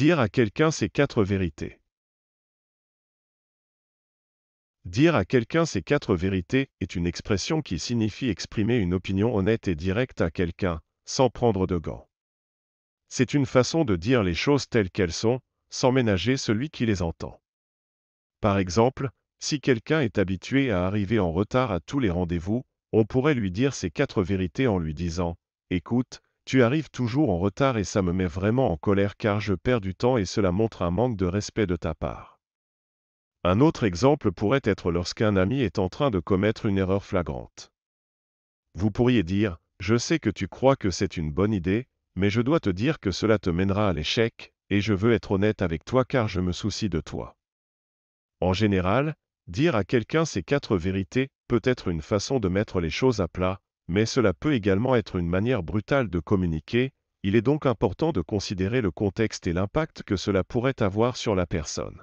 Dire à quelqu'un ces quatre vérités. Dire à quelqu'un ces quatre vérités est une expression qui signifie exprimer une opinion honnête et directe à quelqu'un, sans prendre de gants. C'est une façon de dire les choses telles qu'elles sont, sans ménager celui qui les entend. Par exemple, si quelqu'un est habitué à arriver en retard à tous les rendez-vous, on pourrait lui dire ses quatre vérités en lui disant ⁇ Écoute, tu arrives toujours en retard et ça me met vraiment en colère car je perds du temps et cela montre un manque de respect de ta part. Un autre exemple pourrait être lorsqu'un ami est en train de commettre une erreur flagrante. Vous pourriez dire, je sais que tu crois que c'est une bonne idée, mais je dois te dire que cela te mènera à l'échec, et je veux être honnête avec toi car je me soucie de toi. En général, dire à quelqu'un ces quatre vérités peut être une façon de mettre les choses à plat, mais cela peut également être une manière brutale de communiquer, il est donc important de considérer le contexte et l'impact que cela pourrait avoir sur la personne.